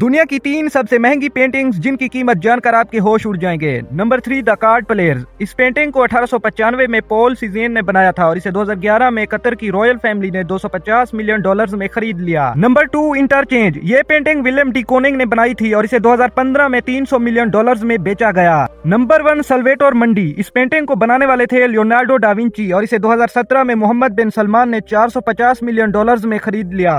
दुनिया की तीन सबसे महंगी पेंटिंग्स जिनकी कीमत जानकर आपके होश उड़ जाएंगे number three the card players इस पेंटिंग को अठारह में पोल सीजेन ने बनाया था और इसे 2011 में कतर की रॉयल फैमिली ने 250 मिलियन डॉलर्स में खरीद लिया नंबर टू इंटरचेंज ये पेंटिंग विलियम डी कोनिंग ने बनाई थी और इसे 2015 में 300 मिलियन डॉलर्स में बेचा गया नंबर वन और मंडी इस पेंटिंग को बनाने वाले थे लियोनार्डो डाविंची और इसे दो में मोहम्मद बिन सलमान ने चार मिलियन डॉलर में खरीद लिया